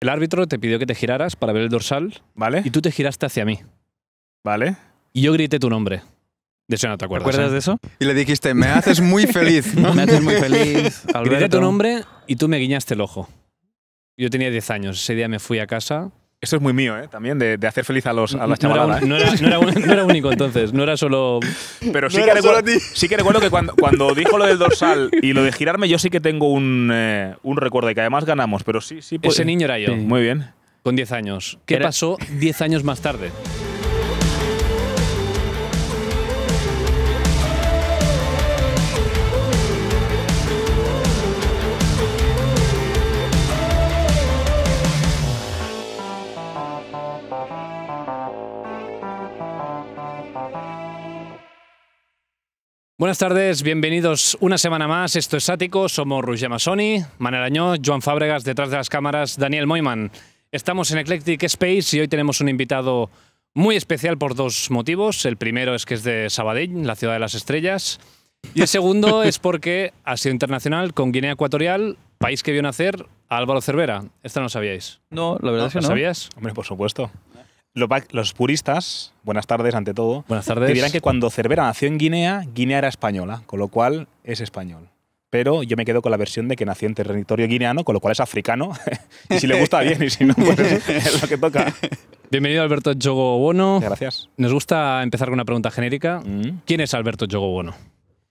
El árbitro te pidió que te giraras para ver el dorsal. Vale. Y tú te giraste hacia mí. Vale. Y yo grité tu nombre. De eso no te acuerdas. ¿Te acuerdas ¿eh? de eso? Y le dijiste, me haces muy feliz. me haces muy feliz. Grité tu nombre y tú me guiñaste el ojo. Yo tenía 10 años. Ese día me fui a casa esto es muy mío, ¿eh? También, de, hacer feliz a, los, a las no no, era, único entonces, no era solo. Pero sí, que, recuerdo, sí que recuerdo que cuando, dijo lo del dorsal y lo de girarme, yo sí que tengo un, eh, un recuerdo y que además ganamos, pero sí, sí. Pues Ese niño era yo. Muy bien. Con 10 años. ¿Qué pasó 10 años más tarde? Buenas tardes, bienvenidos una semana más. Esto es Ático, somos Roger Massoni, Manel Añó, Joan Fábregas, detrás de las cámaras, Daniel Moiman. Estamos en Eclectic Space y hoy tenemos un invitado muy especial por dos motivos. El primero es que es de Sabadell, la ciudad de las estrellas. Y el segundo es porque ha sido internacional con Guinea Ecuatorial, país que vio nacer Álvaro Cervera. Esta no sabíais. No, la verdad es que no. sabías? Hombre, por supuesto los puristas, buenas tardes ante todo, buenas tardes. dirán que cuando Cervera nació en Guinea, Guinea era española, con lo cual es español. Pero yo me quedo con la versión de que nació en territorio guineano, con lo cual es africano. y si le gusta bien, y si no, pues es lo que toca. Bienvenido Alberto Jogo Bono. Gracias. Nos gusta empezar con una pregunta genérica. Mm. ¿Quién es Alberto Yogo Bono?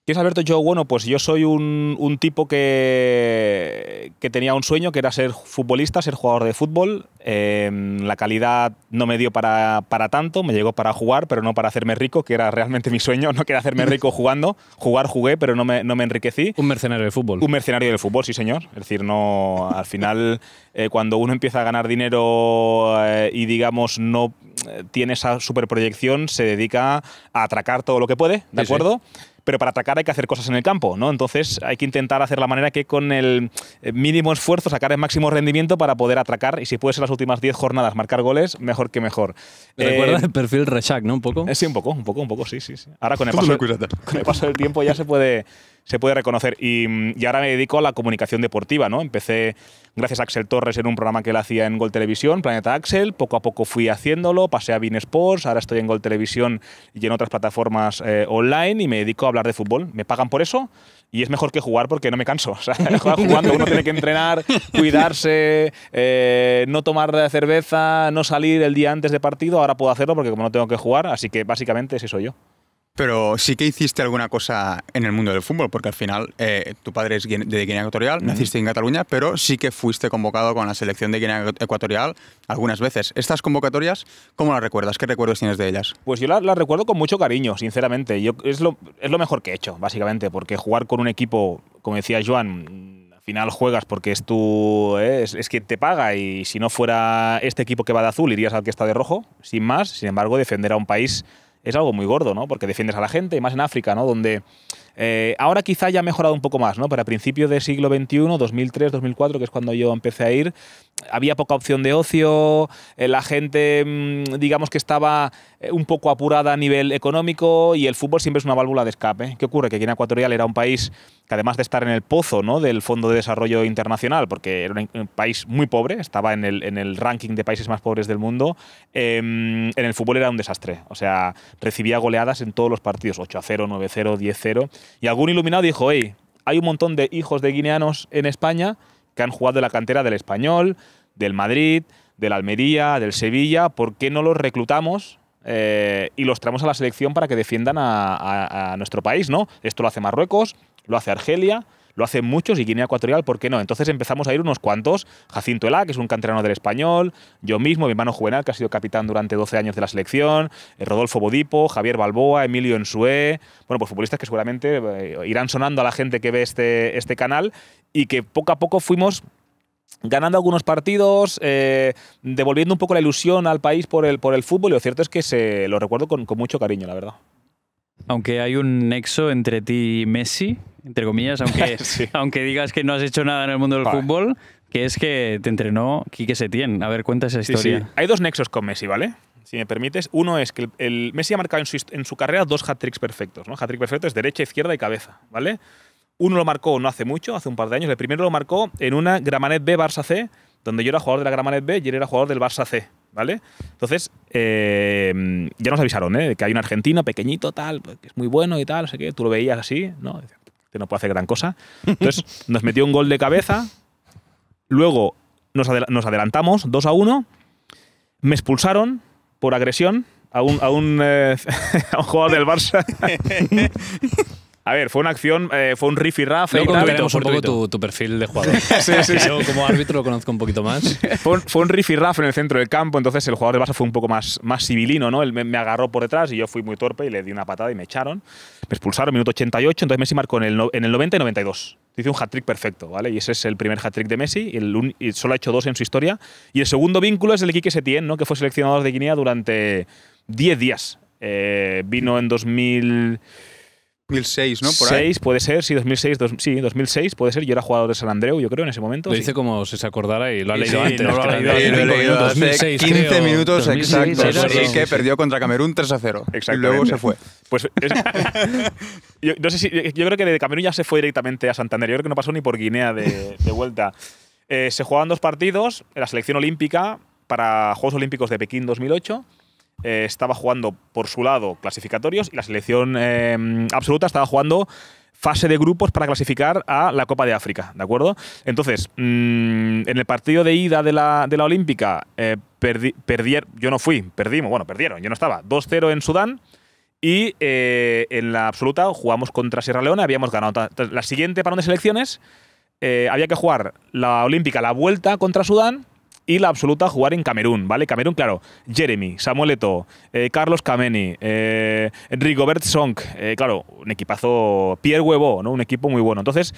¿Quién es Alberto Yo? Bueno, pues yo soy un, tipo que, que, tenía un sueño, que era ser futbolista, ser jugador de fútbol. Em, la calidad no me dio para, tanto, me llegó para jugar, pero no para hacerme rico, que era realmente mi sueño, no quería hacerme rico jugando. Jugar jugué, pero no me, enriquecí. Un mercenario de fútbol. Un mercenario del fútbol, sí señor. Es decir, no, al final, eh, cuando uno empieza a ganar dinero eh, y digamos no eh, tiene esa superproyección, se dedica a atracar todo lo que puede, ¿de acuerdo? pero para atacar hay que hacer cosas en el campo, ¿no? Entonces hay que intentar hacer la manera que con el eh, mínimo esfuerzo sacar el máximo rendimiento para poder atracar y si puedes en las últimas 10 jornadas marcar goles, mejor que mejor. ¿Te recuerda eh, el perfil Rechak, no? Un poco. Eh, sí, un poco, un poco, un poco, sí, sí. sí. Ahora con el, con el paso del tiempo ya se puede se puede reconocer. Mm, y, ahora me dedico a la comunicación deportiva, ¿no? Empecé, gracias a Axel Torres, en un programa que él hacía en Gol Televisión, Planeta Axel. Poco a poco fui haciéndolo, pasé a Bean Sports, ahora estoy en Gol Televisión y en otras plataformas eh, online y me dedico a hablar de fútbol. Me pagan por eso y es mejor que jugar porque no me canso. O jugando uno tiene que entrenar, cuidarse, eh, no tomar cerveza, no salir el día antes de partido. Ahora puedo hacerlo porque como no tengo que jugar, así que básicamente ese soy yo. Pero sí que hiciste alguna cosa en el mundo del fútbol, porque al final eh, tu padre es de Guinea Ecuatorial, naciste en Cataluña, pero sí que fuiste convocado con la selección de Guinea Ecuatorial algunas veces. ¿Estas convocatorias cómo las recuerdas? ¿Qué recuerdos tienes de ellas? Pues yo las recuerdo con mucho cariño, sinceramente. Yo, es, lo, mejor que he hecho, básicamente, porque jugar con un equipo, como decía Joan, al final juegas porque es tu eh, es, que te paga y si no fuera este equipo que va de azul irías al que está de rojo sin más sin embargo defender a un país es algo muy gordo, ¿no? Porque defiendes a la gente, y más en África, ¿no? Donde eh, ahora quizá ya ha mejorado un poco más, ¿no? Para principios del siglo XXI, 2003, 2004, que es cuando yo empecé a ir, había poca opción de ocio, eh, la gente, mm, digamos que estaba eh, un poco apurada a nivel económico y el fútbol siempre es una válvula de escape. ¿Qué ocurre? Que Guinea Ecuatorial era un país que además de estar en el pozo del Fondo de Desarrollo Internacional, porque era un país muy pobre, estaba en el, ranking de países más pobres del mundo, em, en el fútbol era un desastre. O sea, recibía goleadas en todos los partidos, 8 0, 9 0, 10 0. Y algún iluminado dijo, hey, hay un montón de hijos de guineanos en España que han jugado en la cantera del Español, del Madrid, del Almería, del Sevilla, ¿por qué no los reclutamos eh, y los traemos a la selección para que defiendan a, a nuestro país? ¿no? Esto lo hace Marruecos, lo hace Argelia, lo hacen muchos y Guinea Ecuatorial, ¿por qué no? Entonces empezamos a ir unos cuantos, Jacinto Elá, que es un canterano del español, yo mismo, mi hermano Juvenal, que ha sido capitán durante 12 años de la selección, eh, Rodolfo Bodipo, Javier Balboa, Emilio Ensué, bueno, pues futbolistas que seguramente eh, irán sonando a la gente que ve este, este canal y que poco a poco fuimos ganando algunos partidos, eh, devolviendo un poco la ilusión al país por el, por el fútbol. lo cierto es que se, lo recuerdo con, con mucho cariño, la verdad. Aunque hay un nexo entre ti y Messi, entre comillas, aunque, aunque digas que no has hecho nada en el mundo del fútbol, que es que te entrenó Quique Setién. A ver, cuenta esa historia. Sí, Hay dos nexos con Messi, ¿vale? Si me permites. Uno es que el, Messi ha marcado en su, en su carrera dos hat-tricks perfectos, ¿no? Hat-trick perfecto es derecha, izquierda y cabeza, ¿vale? Uno lo marcó no hace mucho, hace un par de años. El primero lo marcó en una Gramanet B Barça C, donde yo era jugador de la Gramanet B y él era jugador del Barça C, ¿vale? Entonces, eh, ya nos avisaron, ¿eh? Que hay un argentino pequeñito, tal, que es muy bueno y tal, no sé qué. Tú lo veías así, ¿no? que no puede hacer gran cosa. Entonces nos metió un gol de cabeza, luego nos, adelantamos 2 a 1, me expulsaron por agresión a eh, a un jugador del Barça. A ver, fue una acción, eh, fue un riff y raff. Luego un poco tu, perfil de jugador. Yo como árbitro lo conozco un poquito más. Fue, un, riff y raff en el centro del campo, entonces el jugador de base fue un poco más, más civilino, ¿no? Él me, agarró por detrás y yo fui muy torpe y le di una patada y me echaron. Me expulsaron minuto 88, entonces Messi marcó en el, en el 90 y 92. Hizo un hat-trick perfecto, ¿vale? Y ese es el primer hat-trick de Messi, y, el solo ha hecho dos en su historia. Y el segundo vínculo es el de Quique Setién, ¿no? Que fue seleccionador de Guinea durante 10 días. Eh, vino en 2000 2006, ¿no? Por puede ser, sí, 2006, sí, 2006 puede ser. Yo era jugador de San Andreu, yo creo, en ese momento. Lo dice como si se acordara y lo ha leído antes. No lo ha leído, sí, 15 minutos exactos. Así que perdió contra Camerún 3 a 0. Y luego se fue. Pues yo, no sé si, yo creo que de Camerún ya se fue directamente a Santander. Yo creo que no pasó ni por Guinea de, vuelta. Eh, se jugaban dos partidos la selección olímpica para Juegos Olímpicos de Pekín 2008 eh, estaba jugando por su lado clasificatorios y la selección eh, absoluta estaba jugando fase de grupos para clasificar a la Copa de África, ¿de acuerdo? Entonces, mm, en el partido de ida de la, Olímpica, eh, perdieron, yo no fui, perdimos, bueno, perdieron, yo no estaba, 2-0 en Sudán y en la absoluta jugamos contra Sierra Leona, habíamos ganado. la siguiente parón de selecciones había que jugar la Olímpica, la vuelta contra Sudán y la absoluta jugar en Camerún, ¿vale? Camerún, claro, Jeremy, Samuel Eto, eh, Carlos Cameni, eh, Rigobert Song, eh, claro, un equipazo, Pierre Huevo, ¿no? Un equipo muy bueno. Entonces,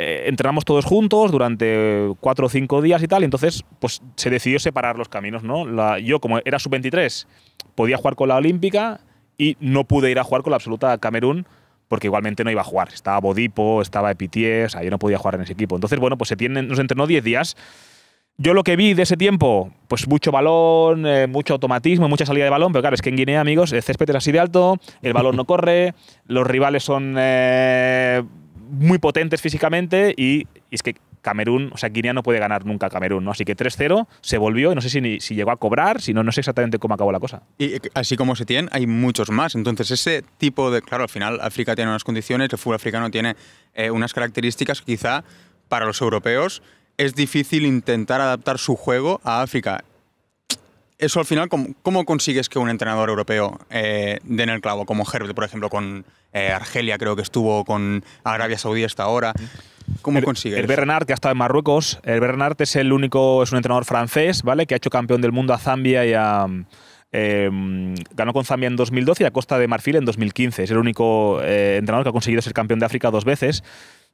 entrenamos todos juntos durante cuatro o cinco días y tal, entonces pues, se decidió separar los caminos, ¿no? yo, como era sub-23, podía jugar con la Olímpica y no pude ir a jugar con la absoluta Camerún porque igualmente no iba a jugar. Estaba Bodipo, estaba Epitier, o sea, yo no podía jugar en ese equipo. Entonces, bueno, pues se tienen, nos entrenó 10 días yo lo que vi de ese tiempo, pues mucho balón, eh, mucho automatismo, mucha salida de balón, pero claro, es que en Guinea, amigos, el césped es así de alto, el balón no corre, los rivales son eh, muy potentes físicamente y, es que Camerún, o sea, Guinea no puede ganar nunca a Camerún, ¿no? Así que 3-0 se volvió y no sé si, si llegó a cobrar, si no, no sé exactamente cómo acabó la cosa. Y eh, así como se tiene, hay muchos más. Entonces, ese tipo de. Claro, al final, África tiene unas condiciones, el fútbol africano tiene unas características quizá para los europeos es difícil intentar adaptar su juego a África. Eso al final, ¿cómo, consigues que un entrenador europeo eh, den el clavo? Como Herbert, por ejemplo, con eh, Argelia, creo que estuvo, con Arabia Saudí hasta ahora. ¿Cómo consigues? El Bernard, que ha estado en Marruecos. El Bernard es el único, es un entrenador francés, ¿vale? Que ha hecho campeón del mundo a Zambia y a. Em, ganó con Zambia en 2012 y a Costa de Marfil en 2015. Es el único eh, entrenador que ha conseguido ser campeón de África dos veces.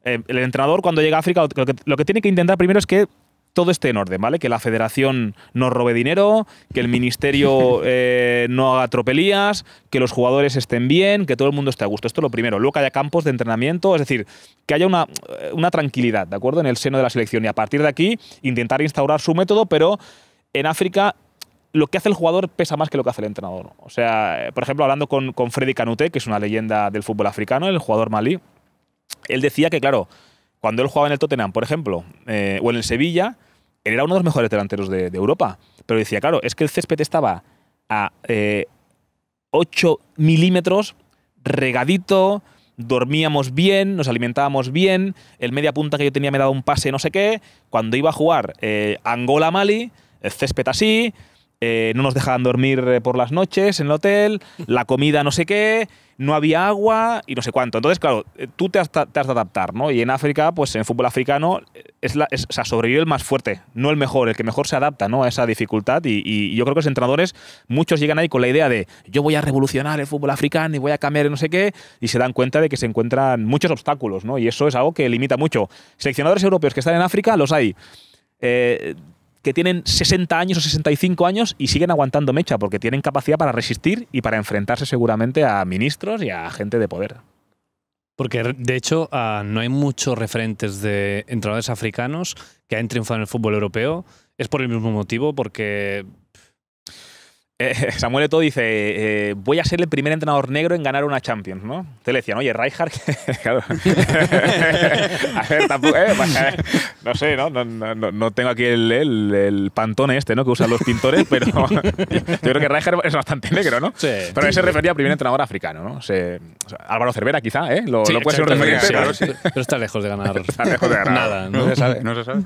Eh, el entrenador cuando llega a África lo que, tiene que intentar primero es que todo esté en orden, ¿vale? Que la federación no robe dinero, que el ministerio eh, no haga tropelías, que los jugadores estén bien, que todo el mundo esté a gusto. Esto es lo primero. Luego que haya campos de entrenamiento, es decir, que haya una, eh, una tranquilidad, ¿de acuerdo? En el seno de la selección. Y a partir de aquí, intentar instaurar su método, pero en África lo que hace el jugador pesa más que lo que hace el entrenador. O sea, por ejemplo, hablando con, con Freddy Canute, que es una leyenda del fútbol africano, el jugador malí, él decía que, claro, cuando él jugaba en el Tottenham, por ejemplo, eh, o en el Sevilla, él era uno de los mejores delanteros de, Europa. Pero decía, claro, es que el césped estaba a 8 eh, milímetros, regadito, dormíamos bien, nos alimentábamos bien, el media punta que yo tenía me daba un pase no sé qué, cuando iba a jugar eh, Angola-Mali, el césped así, eh, no nos dejaban dormir eh, por las noches en el hotel, la comida no sé qué, no había agua y no sé cuánto. Entonces, claro, eh, tú te has, de adaptar, ¿no? Y en África, pues en fútbol africano, es, la, o sea, sobrevive el más fuerte, no el mejor, el que mejor se adapta ¿no? a esa dificultad. Y, yo creo que los entrenadores, muchos llegan ahí con la idea de yo voy a revolucionar el fútbol africano y voy a cambiar no sé qué, y se dan cuenta de que se encuentran muchos obstáculos, ¿no? Y eso es algo que limita mucho. Seleccionadores europeos que están en África, los hay que tienen 60 años o 65 años y siguen aguantando mecha porque tienen capacidad para resistir y para enfrentarse seguramente a ministros y a gente de poder. Porque de hecho ah, no hay muchos referentes de entrenadores africanos que hayan triunfado en el fútbol europeo. Es por el mismo motivo, porque Samuel Eto dice, eh, eh, voy a ser el primer entrenador negro en ganar una Champions, ¿no? Te le decían, oye, Rijkaard, claro. Eh, pues, no sé, ¿no? No, tengo aquí el, pantón este, ¿no? Que usan los pintores, pero yo creo que Rijkaard es bastante negro, ¿no? Sí. Pero él se refería al primer entrenador africano, ¿no? Álvaro Cervera, quizá, ¿eh? Lo, puede ser un referente, sí, Pero está lejos de ganar. Está lejos de ganar. Nada, ¿no? se No se sabe.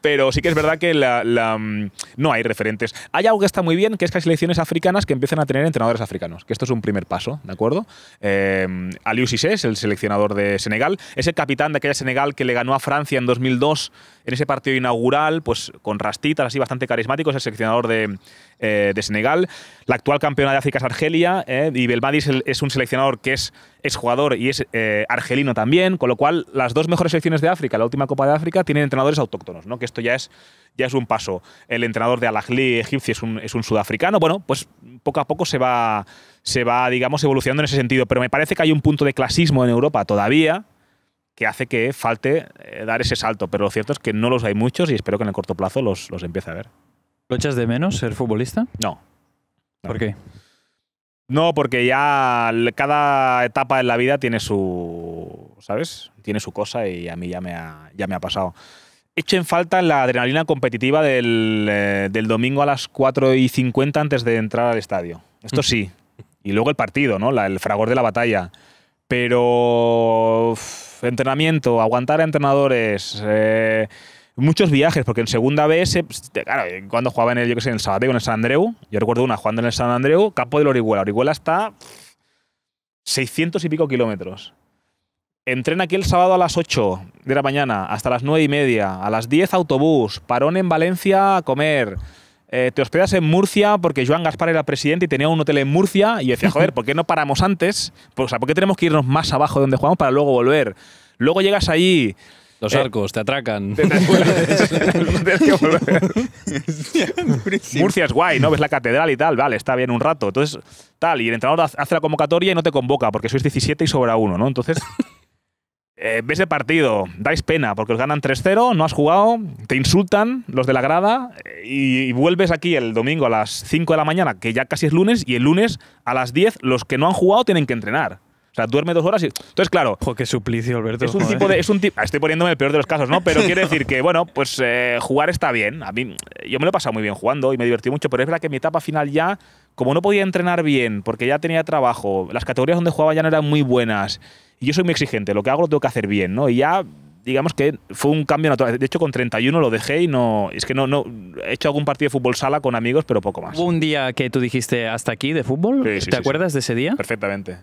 Pero sí que es verdad que la, mm, no hay referentes. Hay algo que está muy bien, que es que hay selecciones africanas que empiezan a tener entrenadores africanos, que esto es un primer paso, ¿de acuerdo? Eh, Aliou es el seleccionador de Senegal, es el capitán de aquella Senegal que le ganó a Francia en 2002 en ese partido inaugural, pues con rastitas, así bastante carismáticos, es el seleccionador de, eh, de Senegal. La actual campeona de África es Argelia eh, y Belmadi es, un seleccionador que es, es jugador y es eh, argelino también, con lo cual las dos mejores selecciones de África, la última Copa de África, tienen entrenadores autóctonos, ¿no? que esto ya es, ya es un paso. El entrenador de Al-Ahli egipcio es un, sudafricano, bueno, pues poco a poco se va, se va, digamos, evolucionando en ese sentido, pero me parece que hay un punto de clasismo en Europa todavía, que hace que falte dar ese salto. Pero lo cierto es que no los hay muchos y espero que en el corto plazo los empiece a ver. ¿Lo de menos ser futbolista? No. ¿Por qué? No, porque ya cada etapa en la vida tiene su. ¿Sabes? Tiene su cosa y a mí ya me ha, ya me ha pasado. Echo en falta la adrenalina competitiva del, eh, domingo a las 4 y 50 antes de entrar al estadio. Esto sí. Y luego el partido, ¿no? el fragor de la batalla. Pero. entrenamiento, aguantar a entrenadores. Eh, muchos viajes, porque en segunda vez pues, eh, cuando jugaba en el, yo que en el en San Andreu, yo recuerdo una jugando en el San Andreu, campo del Orihuela. Orihuela está 600 y pico kilómetros. Entren aquí el sábado a las 8 de la mañana, hasta las 9 y media, a las 10 autobús, parón en Valencia a comer. Eh, te hospedas en Murcia porque Joan Gaspar era presidente y tenía un hotel en Murcia y decía, joder, ¿por qué no paramos antes? Pues, ¿por qué tenemos que irnos más abajo de donde jugamos para luego volver? Luego llegas allí, los eh, arcos te atracan. Murcia es guay, ¿no? Ves la catedral y tal, vale, está bien un rato. Entonces, tal, y el entrenador hace la convocatoria y no te convoca porque sois 17 y sobra uno, ¿no? Entonces, eh, ves el partido, dais pena porque os ganan 3-0, no has jugado, te insultan los de la grada eh, y, y vuelves aquí el domingo a las 5 de la mañana, que ya casi es lunes, y el lunes a las 10 los que no han jugado tienen que entrenar. O sea, duerme dos horas y. Entonces, claro. Joder, qué suplicio, Alberto. Es un tipo de. Es un ah, Estoy poniéndome el peor de los casos, ¿no? Pero quiere decir que, bueno, pues eh, jugar está bien. A mí, yo me lo he pasado muy bien jugando y me divertí mucho, pero es verdad que mi etapa final ya, como no podía entrenar bien, porque ya tenía trabajo, las categorías donde jugaba ya no eran muy buenas. Y yo soy muy exigente, lo que hago lo tengo que hacer bien, ¿no? Y ya digamos que fue un cambio natural. De hecho, con 31 lo dejé y no. Es que no, no. He hecho algún partido de fútbol sala con amigos, pero poco más. ¿Hubo un día que tú dijiste hasta aquí de fútbol? ¿Te acuerdas de ese día? Perfectamente.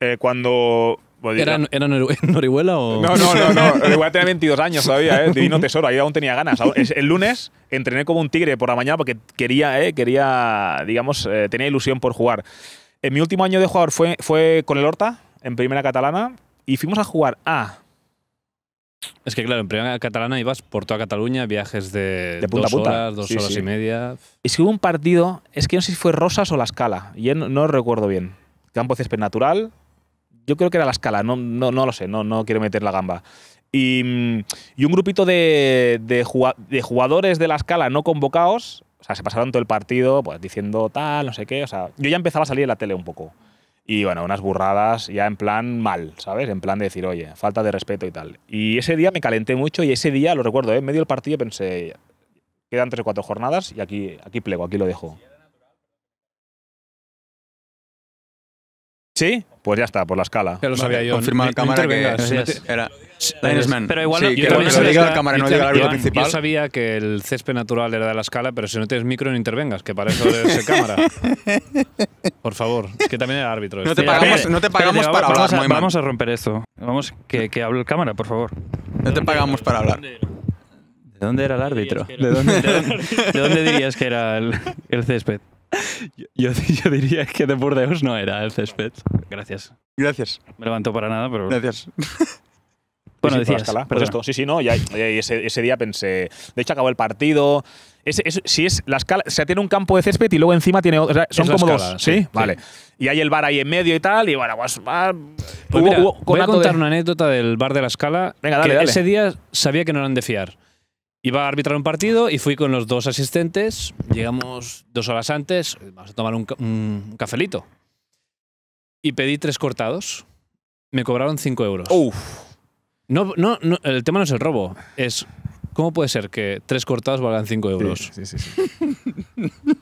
Eh, cuando pues, ¿Era, Norihuela o.? No, no, no. no. Norihuela tenía 22 años todavía, ¿eh? Divino tesoro, ahí aún tenía ganas. El lunes entrené como un tigre por la mañana porque quería, ¿eh? quería digamos, eh, tenía ilusión por jugar. En mi último año de jugador fue, fue con el Horta, en Primera Catalana, y fuimos a jugar a. Es que claro, en Primera Catalana ibas por toda Cataluña, viajes de, dos horas, dos horas y media. Y si hubo un partido, es que no sé si fue Rosas o La Escala, y no, no recuerdo bien. Campo césped natural, yo creo que era la escala, no, no, no lo sé, no, no quiero meter la gamba. Y, y un grupito de, de, jugadores de la escala no convocados, o sea, se pasaron todo el partido pues, diciendo tal, no sé qué. O sea, yo ya empezaba a salir en la tele un poco. Y bueno, unas burradas ya en plan mal, ¿sabes? En plan de decir, oye, falta de respeto y tal. Y ese día me calenté mucho y ese día, lo recuerdo, ¿eh? en medio del partido pensé, quedan tres o cuatro jornadas y aquí, aquí plego, aquí lo dejo. ¿Sí? Pues ya está, por la escala. Ya lo sabía yo. Confirma la cámara que era Pero igual no, yo sabía principal. Yo sabía que el césped natural era de la escala, pero si no tienes micro no intervengas, que para eso es cámara. Por favor, es que también era árbitro. No te este. pagamos, para hablar, Vamos a romper esto. Vamos, que, que hable el cámara, por favor. No te pagamos para hablar. ¿De dónde era el árbitro? ¿De dónde, dirías que era el césped? Yo, yo, diría que de Burdeos no era el césped. Gracias. Gracias. Me levanto para nada, pero. Gracias. Bueno, decías, pues sí, sí, no, y, ese, día pensé, de hecho acabó el partido. si es la escala, o tiene un campo de césped y luego encima tiene son como dos, ¿sí? Vale. Y hay el bar ahí en medio y tal, y bueno, pues, pues voy a contar una anécdota del bar de la escala. Venga, dale. Ese día sabía que no eran de fiar. Iba a arbitrar un partido y fui con los dos asistentes. Llegamos dos horas antes, vamos a tomar un, cafelito. Y pedí tres cortados. Me cobraron cinco euros. Uf. No, no, el tema no es el robo, es ¿Cómo puede ser que tres cortados valgan cinco euros? sí, sí. sí.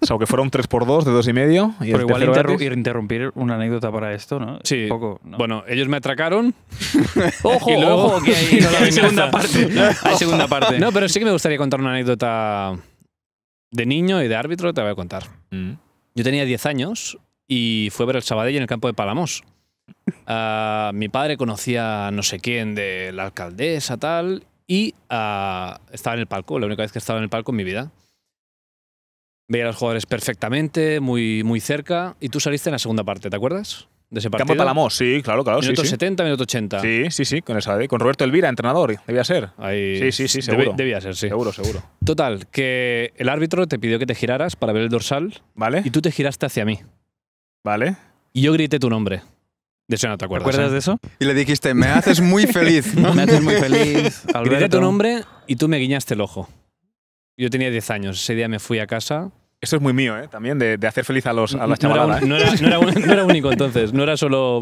O sea, aunque fueron tres 3x2 de dos Y Pero igual interrumpir una anécdota para esto, ¿no? Sí. Un poco, Bueno, ellos me atracaron. ojo, y luego, ojo, hay, segunda parte. hay segunda parte. No, pero sí que me gustaría contar una anécdota de niño y de árbitro, te voy a contar. Mm. Yo tenía 10 años y fue a ver el Sabadell en el campo de Palamos. Ah, mi padre conocía no sé quién de la alcaldesa, tal, y ah, estaba en el palco, la única vez que estaba en el palco en mi vida. Veía a los jugadores perfectamente, muy, muy cerca. Y tú saliste en la segunda parte, ¿te acuerdas? De ese partido. Campo Palamos, sí, claro, claro. Minuto sí, 70, sí. minuto 80. Sí, sí, sí, con, esa, con Roberto Elvira, entrenador, debía ser. sí, sí, sí, seguro. Debía, ser, sí. Seguro, seguro. Total, que el árbitro te pidió que te giraras para ver el dorsal. Vale. Y tú te giraste hacia mí. Vale. Y yo grité tu nombre. De eso no te acuerdas. ¿Te acuerdas ¿eh? de eso? Y le dijiste, me haces muy feliz. me haces muy feliz. Grité tu nombre y tú me guiñaste el ojo. Yo tenía 10 años, ese día me fui a casa. Eso es muy mío, ¿eh? También, de, hacer feliz a, los, a las no no, era, único entonces, no era solo.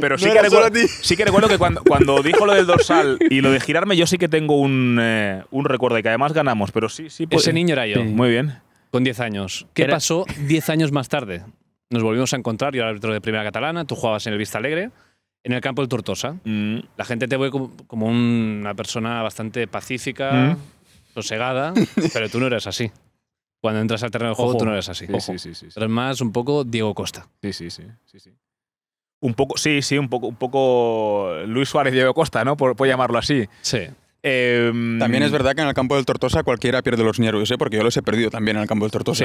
Pero sí, que, recuerdo, sí que recuerdo que cuando, dijo lo del dorsal y lo de girarme, yo sí que tengo un, eh, recuerdo y que además ganamos, pero sí, sí. Pues- ese niño era yo. Muy bien. Con 10 años. ¿Qué pasó 10 años más tarde? Nos volvimos a encontrar, yo era árbitro de Primera Catalana, tú jugabas en el Vista Alegre en el campo del Tortosa. Mm. La gente te ve como, una persona bastante pacífica, mm sosegada, pero tú no eres así. Cuando entras al terreno de juego, tú no eres así. Sí, más un poco Diego Costa. Sí, sí, sí, sí, sí. Un poco, sí, sí, un poco, un poco Luis Suárez Diego Costa, ¿no? Puedo llamarlo así. Sí. Em, también es verdad que en el campo del Tortosa cualquiera pierde los nervios, ¿eh? porque yo los he perdido también en el campo del Tortosa.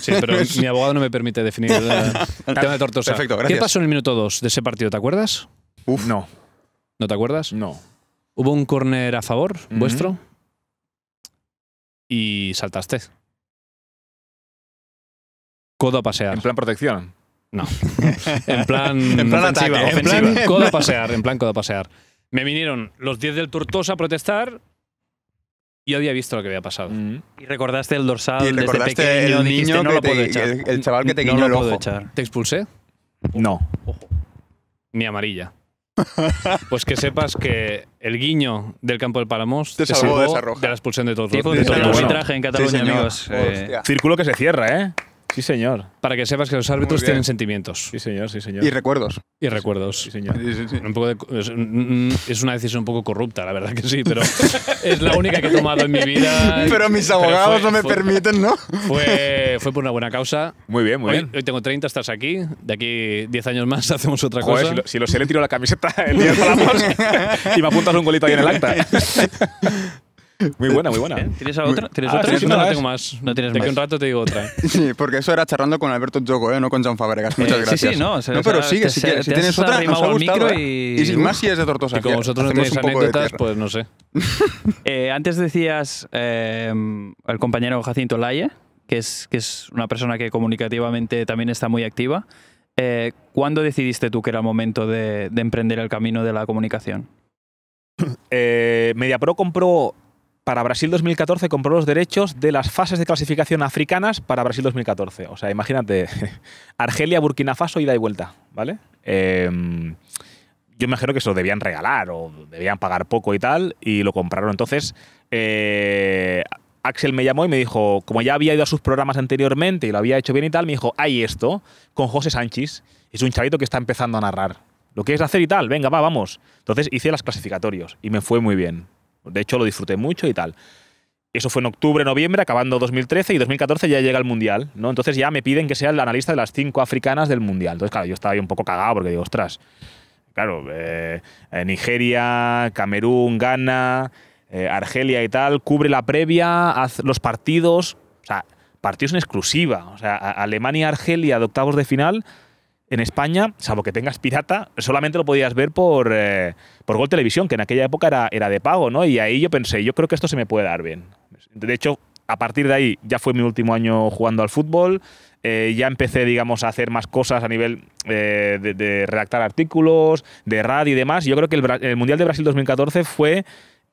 Sí, pero mi abogado no me permite definir el, campo tema de Tortosa. Perfecto, ¿Qué pasó en el minuto 2 de ese partido? ¿Te acuerdas? Uf. No. ¿No te acuerdas? No. ¿Hubo un córner a favor vuestro? y saltaste. Codo a pasear. En plan protección. No. en plan, en plan ofensiva, codo a pasear, en plan codo a pasear. Me vinieron los 10 del Tortosa a protestar y había visto lo que había pasado. Mm. Y recordaste el dorsal pequeño, el niño no lo echar. El, chaval que te no guiñó el ojo. Echar. ¿Te expulsé? No. Ojo. Ni amarilla. Pues que sepas que el guiño del campo del Palamos te, salvó, de, esa roja. de, la expulsión de todos los de en Cataluña, amigos. Eh. Círculo que se cierra, ¿eh? Sí, señor. Para que sepas que los árbitros tienen sentimientos. Sí, señor, sí, señor. Y recuerdos. Y recuerdos. Sí, señor. Un poco es una decisión un poco corrupta, la verdad que sí, pero es la única que he tomado en mi vida. Pero mis abogados no me permiten, ¿no? Fue, por una buena causa. Muy bien, muy bien. Hoy tengo 30, estás aquí. De aquí 10 años más hacemos otra cosa. Si, lo, si le tiro la camiseta el día de y me apuntas un golito ahí en el acta. Muy buena, muy buena. ¿Eh? ¿Tienes otra? ¿Tienes ah, otra? no, no tengo más. No tienes de más. que un rato te digo otra. sí, porque eso era charlando con Alberto Jogo, ¿eh? no con John Fabregas. Eh, Muchas gracias. Sí, sí, no. no pero sigue, si, tienes otra, nos ha Y, sin más si es de Tortosa. Y como vosotros no tenéis anécdotas, pues no sé. antes decías al compañero Jacinto Laye, que es, que es una persona que comunicativamente también está muy activa. ¿Cuándo decidiste tú que era el momento de, de emprender el camino de la comunicación? MediaPro compró para Brasil 2014 compró los derechos de las fases de clasificación africanas para Brasil 2014. O sea, imagínate, Argelia, Burkina Faso, ida y vuelta, ¿vale? Eh, yo imagino que se lo debían regalar o debían pagar poco y tal, y lo compraron. Entonces, eh, Axel me llamó y me dijo, como ya había ido a sus programas anteriormente y lo había hecho bien y tal, me dijo, hay esto con José Sánchez, es un chavito que está empezando a narrar. ¿Lo que es hacer y tal? Venga, va, vamos. Entonces hice las clasificatorios y me fue muy bien. De hecho, lo disfruté mucho y tal. Eso fue en octubre, noviembre, acabando 2013 y 2014 ya llega el Mundial, ¿no? Entonces ya me piden que sea el analista de las cinco africanas del Mundial. Entonces, claro, yo estaba ahí un poco cagado porque digo, ostras, claro, eh, eh, Nigeria, Camerún, Ghana, eh, Argelia y tal, cubre la previa, los partidos, o sea, partidos en exclusiva. O sea, Alemania-Argelia de octavos de final, en España, salvo que tengas pirata, solamente lo podías ver eh, por, Gol Televisión, que en aquella época era, era de pago, ¿no? Y ahí yo pensé, yo creo que esto se me puede dar bien. De hecho, a partir de ahí ya fue mi último año jugando al fútbol. Eh, ya empecé, digamos, a hacer más cosas a nivel eh, de, redactar artículos, de radio y demás. Yo creo que el Mundial de Brasil 2014 fue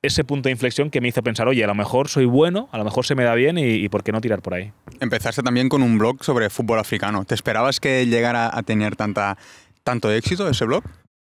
ese punto de inflexión que me hizo pensar, oye, a lo mejor soy bueno, a lo mejor se me da bien y, por qué no tirar por ahí. Empezaste también con un blog sobre fútbol africano. ¿Te esperabas que llegara a tener tanta, tanto éxito ese blog?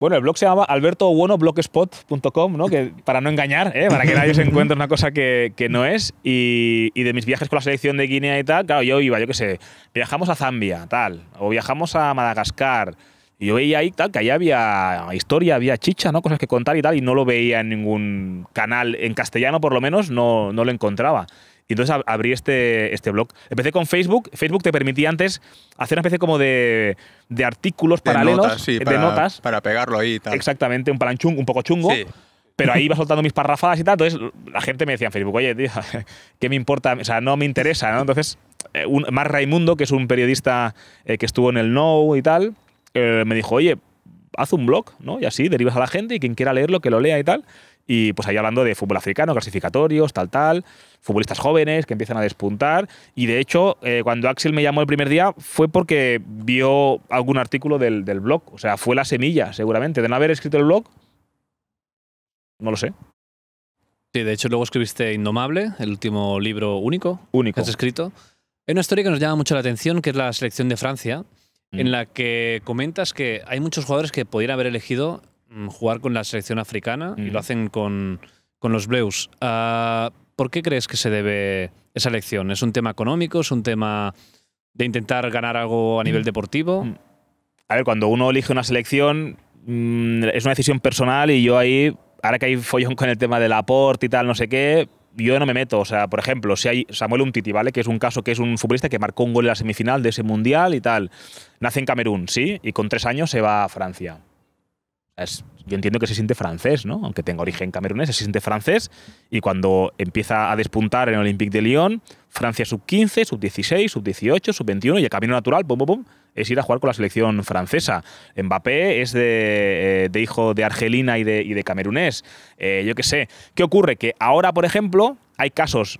Bueno, el blog se llamaba albertobuenoblogspot.com, ¿no? Que, para no engañar, ¿eh? para que nadie se encuentre una cosa que, no es. Y, y, de mis viajes con la selección de Guinea y tal, claro, yo iba, yo qué sé, viajamos a Zambia, tal, o viajamos a Madagascar, y yo veía ahí tal, que allá había historia, había chicha, ¿no? Cosas que contar y tal, y no lo veía en ningún canal, en castellano por lo menos, no, no lo encontraba. Y entonces abrí este, este blog. Empecé con Facebook. Facebook te permitía antes hacer una especie como de, de artículos paralelos, notas, de para, notas. Para pegarlo ahí y tal. Exactamente, un plan un poco chungo. Pero ahí iba soltando mis parrafadas y tal. Entonces la gente me decía en Facebook, oye, tío, ¿qué me importa? O sea, no me interesa, Entonces, eh, un, más Raimundo, que es un periodista eh, que estuvo en el No y tal, eh, me dijo, oye, haz un blog, ¿no? Y así derivas a la gente y quien quiera leerlo, que lo lea y tal. Y pues ahí hablando de fútbol africano, clasificatorios, tal, tal, futbolistas jóvenes que empiezan a despuntar. Y de hecho, eh, cuando Axel me llamó el primer día fue porque vio algún artículo del, blog. O sea, fue la semilla, seguramente. De no haber escrito el blog, no lo sé. Sí, de hecho luego escribiste Indomable, el último libro único, único. que has escrito. Hay una historia que nos llama mucho la atención, que es la selección de Francia en mm. la que comentas que hay muchos jugadores que podrían haber elegido mm, jugar con la selección africana y lo mm. hacen con, los Bleus. Ah, ¿Por qué crees que se debe esa elección? ¿Es un tema económico? ¿Es un tema de intentar ganar algo a nivel deportivo? A ver, cuando uno elige una selección, es una decisión personal y yo ahí, ahora que hay follón con el tema del aporte y tal, no sé qué, yo no me meto. O sea, por ejemplo, si hay Samuel Umtiti, ¿vale? Que es un caso que es un futbolista que marcó un gol en la semifinal de ese mundial y tal. Nace en Camerún, sí, y con tres años se va a Francia yo entiendo que se siente francés, ¿no? Aunque tenga origen camerunés, se siente francés. Y cuando empieza a despuntar en el Olympique de Lyon, Francia sub 15, sub 16, sub 18, sub 21, y el camino natural, pum, pum, pum, es ir a jugar con la selección francesa. Mbappé es de, eh, hijo de argelina y de, camerunés. Eh, yo qué sé. ¿Qué ocurre? Que ahora, por ejemplo, hay casos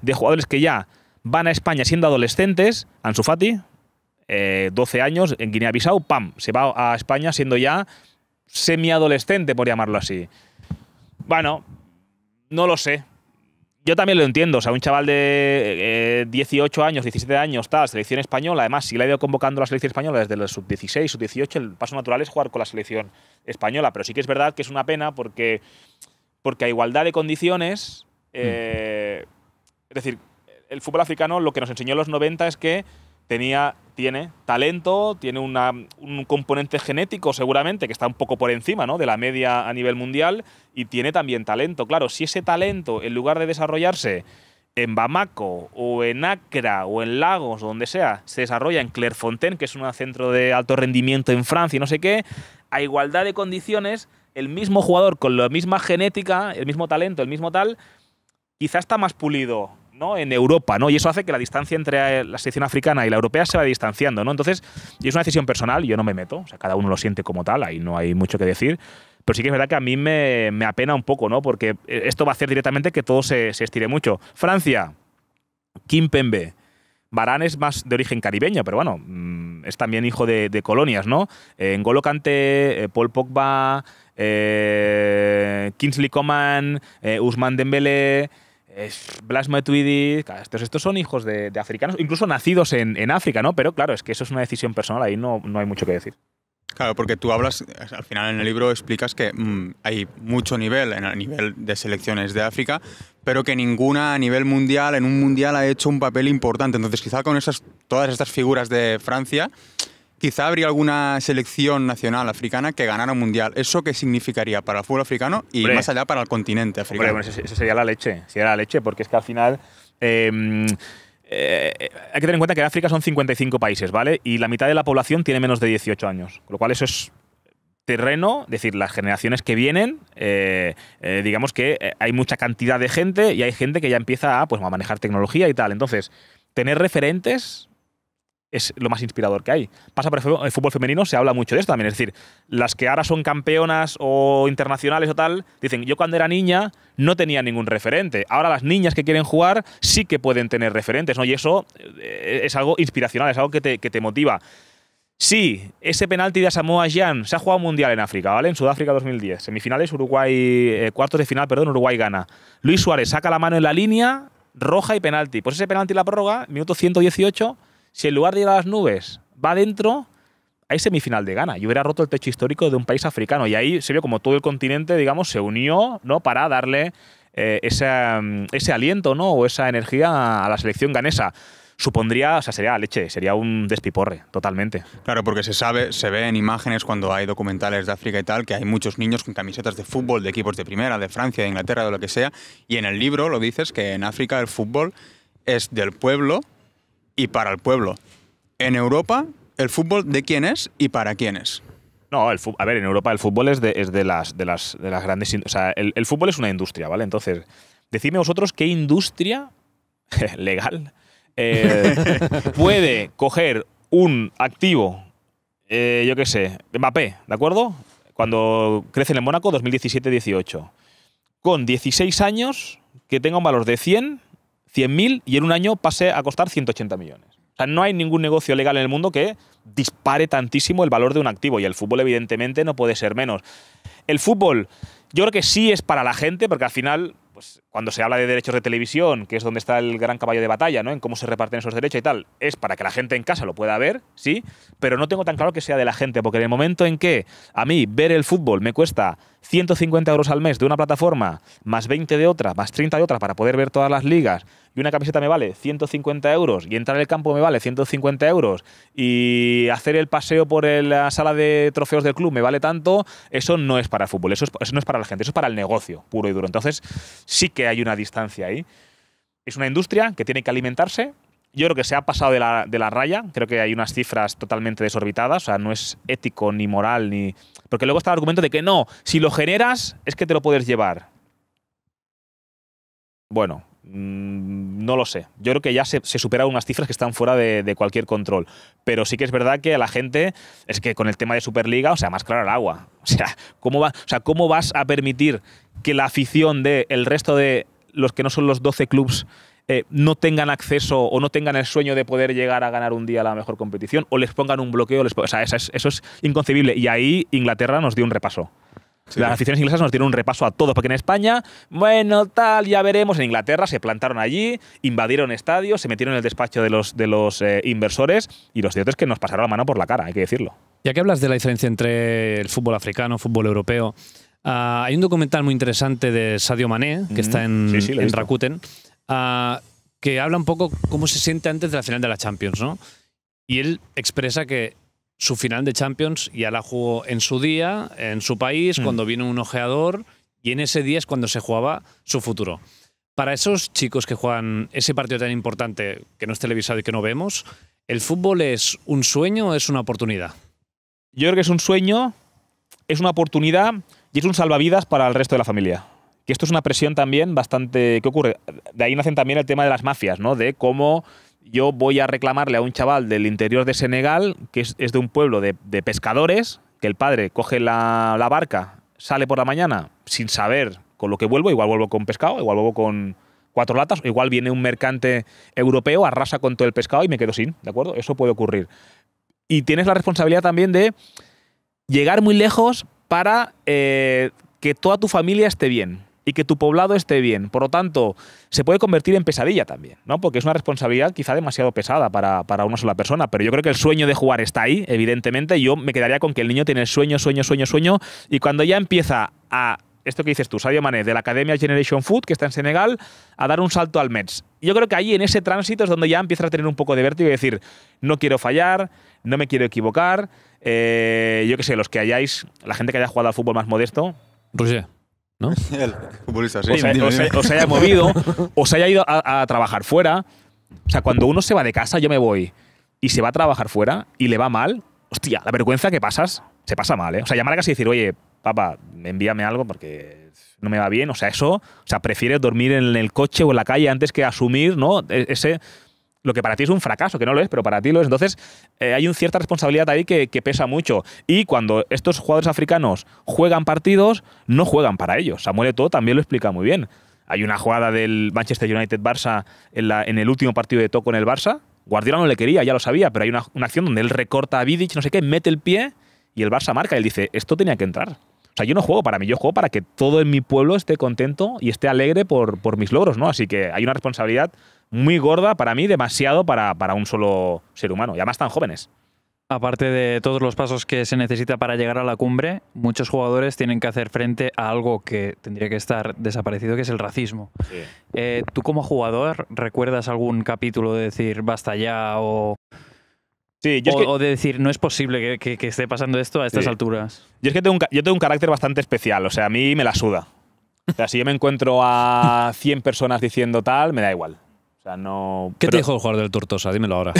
de jugadores que ya van a España siendo adolescentes, Ansu Fati, 12 eh, años, en Guinea-Bissau, pam, se va a España siendo ya semiadolescente, por llamarlo así. Bueno, no lo sé. Yo también lo entiendo. O sea, un chaval de 18 eh, años, 17 años, está selección española. Además, si le ha ido convocando a la selección española desde los sub-16, sub-18, el paso natural es jugar con la selección española. Pero sí que es verdad que es una pena porque, porque a igualdad de condiciones. Mm. Eh, es decir, el fútbol africano lo que nos enseñó en los 90 es que tiene talento, tiene un componente genético seguramente que está un poco por encima de la media a nivel mundial y tiene también talento. Claro, si ese talento, en lugar de desarrollarse en Bamako o en Accra o en Lagos o donde sea, se desarrolla en Clairefontaine, que es un centro de alto rendimiento en Francia y no sé qué, a igualdad de condiciones, el mismo jugador con la misma genética, el mismo talento, el mismo tal, quizá está más pulido ¿no? en Europa, ¿no? Y eso hace que la distancia entre la sección africana y la europea se va distanciando, ¿no? Entonces, y es una decisión personal, yo no me meto, sea, cada uno lo siente como tal, ahí no hay mucho que decir. Pero sí que es verdad que a mí me, apena un poco, ¿no? Porque eh, esto va a hacer directamente que todo se, estire mucho. Francia, Kim Pembe. Barán es más de origen caribeño, pero bueno, mm, es también hijo de, colonias, ¿no? en eh, Golocante eh, Paul Pogba, eh, Kingsley Coman, Usman Dembélé, es Blas Matuidi, estos, estos son hijos de, africanos, incluso nacidos en, África, ¿no? Pero claro, es que eso es una decisión personal, ahí no, no hay mucho que decir. Claro, porque tú hablas, al final en el libro explicas que mm, hay mucho nivel en el nivel de selecciones de África, pero que ninguna a nivel mundial, en un mundial, ha hecho un papel importante. Entonces, quizá con esas, todas estas figuras de Francia, Quizá habría alguna selección nacional africana que ganara un mundial. ¿Eso qué significaría para el fútbol africano y más allá para el continente africano? bueno, eso, sería la leche, sería la leche, porque es que al final... Em, eh, hay que tener en cuenta que en África son 55 países, ¿vale? Y la mitad de la población tiene menos de 18 años, con lo cual eso es terreno, es decir, las generaciones que vienen, eh, eh, digamos que hay mucha cantidad de gente y hay gente que ya empieza a pues, manejar tecnología y tal. Entonces, tener referentes es lo más inspirador que hay. Pasa por el fútbol femenino, se habla mucho de esto también. Es decir, las que ahora son campeonas o internacionales o tal, dicen, yo cuando era niña no tenía ningún referente. Ahora las niñas que quieren jugar sí que pueden tener referentes, ¿no? Y eso eh, es algo inspiracional, es algo que te, motiva. Sí, ese penalti de Samoa Jean se ha jugado mundial en África, ¿vale? En Sudáfrica 2010. Semifinales, Uruguay, eh, cuartos de final, perdón, Uruguay gana. Luis Suárez saca la mano en la línea, roja y penalti. Pues ese penalti la prórroga, minuto 118 si en lugar de ir a las nubes va adentro, hay semifinal de Ghana. Y hubiera roto el techo histórico de un país africano. Y ahí se vio como todo el continente, digamos, se unió ¿no? para darle eh, mm, ese, aliento ¿no? o esa energía a la selección ganesa supondría, o sea, sería leche, sería un despiporre, totalmente. Claro, porque se sabe, se ve en imágenes cuando hay documentales de África y tal, que hay muchos niños con camisetas de fútbol, de equipos de primera, de Francia, de Inglaterra, de lo que sea, y en el libro lo dices que en África el fútbol es del pueblo y para el pueblo. En Europa, ¿el fútbol de quién es y para quién es? No, el a ver, en Europa el fútbol es de, las, de, las, grandes. O sea, el, fútbol es una industria, ¿vale? Entonces, decidme vosotros qué industria legal eh, puede coger un activo, eh, yo qué sé, Mbappé, ¿de acuerdo? Cuando crece en el Mónaco 2017-18, con 16 años, que tenga un valor de 100 100.000 y en un año pase a costar 180 millones. O sea, no hay ningún negocio legal en el mundo que dispare tantísimo el valor de un activo y el fútbol evidentemente no puede ser menos. El fútbol yo creo que sí es para la gente porque al final pues, cuando se habla de derechos de televisión, que es donde está el gran caballo de batalla, ¿no? En cómo se reparten esos derechos y tal, es para que la gente en casa lo pueda ver, sí, pero no tengo tan claro que sea de la gente, porque en el momento en que a mí ver el fútbol me cuesta 150 euros al mes de una plataforma, más 20 de otra, más 30 de otra para poder ver todas las ligas, y una camiseta me vale 150 euros y entrar al campo me vale 150 euros y hacer el paseo por la sala de trofeos del club me vale tanto, eso no es para el fútbol, eso, no es para la gente, eso es para el negocio puro y duro. Entonces sí que hay una distancia ahí. Es una industria que tiene que alimentarse, yo creo que se ha pasado de la, de la, raya, creo que hay unas cifras totalmente desorbitadas, o sea, no es ético ni moral ni... Porque luego está el argumento de que no, si lo generas es que te lo puedes llevar. Bueno, Mm, no lo sé. Yo creo que ya se, superaron unas cifras que están fuera de, cualquier control. Pero sí que es verdad que a la gente, es que con el tema de Superliga, o sea, más claro el agua. O sea, ¿cómo, o sea, ¿cómo vas a permitir que la afición del el resto de los que no son los 12 clubes eh, no tengan acceso o no tengan el sueño de poder llegar a ganar un día la mejor competición o les pongan un bloqueo? o sea, eso es, eso es inconcebible. Y ahí Inglaterra nos dio un repaso. Las aficiones inglesas nos dieron un repaso a todo, porque en España, bueno, tal, ya veremos. En Inglaterra se plantaron allí, invadieron estadios, se metieron en el despacho de los, de los eh, inversores y los dioses que nos pasaron la mano por la cara, hay que decirlo. Ya que hablas de la diferencia entre el fútbol africano, fútbol europeo, ah, hay un documental muy interesante de Sadio Mané, que está en, Rakuten, ah, que habla un poco cómo se siente antes de la final de la Champions, ¿no? Y él expresa que su final de Champions ya la jugó en su día, en su país, mm. cuando vino un ojeador y en ese día es cuando se jugaba su futuro. Para esos chicos que juegan ese partido tan importante que no es televisado y que no vemos, ¿el fútbol es un sueño o es una oportunidad? Yo creo que es un sueño, es una oportunidad y es un salvavidas para el resto de la familia. Que esto es una presión también bastante... ¿Qué ocurre? De ahí nacen también el tema de las mafias, ¿no? De cómo yo voy a reclamarle a un chaval del interior de Senegal, que es, de un pueblo de, pescadores, que el padre coge la, barca, sale por la mañana sin saber con lo que vuelvo, igual vuelvo con pescado, igual vuelvo con cuatro latas, igual viene un mercante europeo, arrasa con todo el pescado y me quedo sin, ¿de acuerdo? Eso puede ocurrir. Y tienes la responsabilidad también de llegar muy lejos para eh, que toda tu familia esté bien y que tu poblado esté bien. Por lo tanto, se puede convertir en pesadilla también, ¿no? Porque es una responsabilidad quizá demasiado pesada para, una sola persona. Pero yo creo que el sueño de jugar está ahí, evidentemente. Yo me quedaría con que el niño tiene el sueño, sueño, sueño, sueño. Y cuando ya empieza a. Esto que dices tú, Sadio Mané, de la Academia Generation Food, que está en Senegal, a dar un salto al Mets. Yo creo que ahí en ese tránsito es donde ya empieza a tener un poco de vértigo y decir, no quiero fallar, no me quiero equivocar. Eh, yo qué sé, los que hayáis, la gente que haya jugado al fútbol más modesto. Roger. ¿no? se haya movido, haya ido a, trabajar fuera. O sea, cuando uno se va de casa, yo me voy, y se va a trabajar fuera y le va mal, hostia, la vergüenza que pasas, se pasa mal, ¿eh? O sea, llamar a casa y decir, oye, papá, envíame algo porque no me va bien. O sea, eso, o sea, prefieres dormir en el coche o en la calle antes que asumir, ¿no? E-, ese lo que para ti es un fracaso, que no lo es, pero para ti lo es. Entonces, eh, hay una cierta responsabilidad ahí que, pesa mucho. Y cuando estos jugadores africanos juegan partidos, no juegan para ellos. Samuel Eto'o también lo explica muy bien. Hay una jugada del Manchester United-Barça en, el último partido de toco con el Barça. Guardiola no le quería, ya lo sabía, pero hay una, acción donde él recorta a Vidic, no sé qué, mete el pie y el Barça marca. Y él dice, esto tenía que entrar. O sea, yo no juego para mí, yo juego para que todo en mi pueblo esté contento y esté alegre por, por mis logros, ¿no? Así que hay una responsabilidad muy gorda para mí, demasiado para, un solo ser humano, y además tan jóvenes. Aparte de todos los pasos que se necesita para llegar a la cumbre, muchos jugadores tienen que hacer frente a algo que tendría que estar desaparecido, que es el racismo. Eh, ¿Tú como jugador recuerdas algún capítulo de decir basta ya o, sí, de decir no es posible que, esté pasando esto a estas alturas? Yo es que tengo un, yo tengo un carácter bastante especial, o sea, a mí me la suda. O si yo me encuentro a 100 personas diciendo tal, me da igual. O sea, no. ¿Qué te dijo el jugador del Tortosa? Dímelo ahora.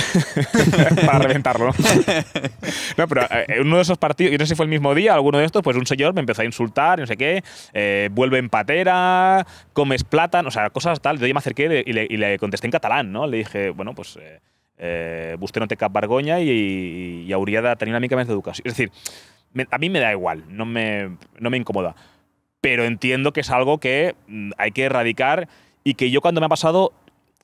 Para reventarlo. no, pero en eh, uno de esos partidos, y no sé si fue el mismo día, alguno de estos, pues un señor me empezó a insultar, no sé qué, eh, vuelve en patera, comes plátano, o sea, cosas tal. Yo me acerqué y le, contesté en catalán, ¿no? Le dije, bueno, pues. Eh, eh no te cap goña y y, i de una mica de a decir, a mí me da igual, no me, no me incomoda, pero entiendo que es algo que mm, hay que erradicar y que yo cuando me ha pasado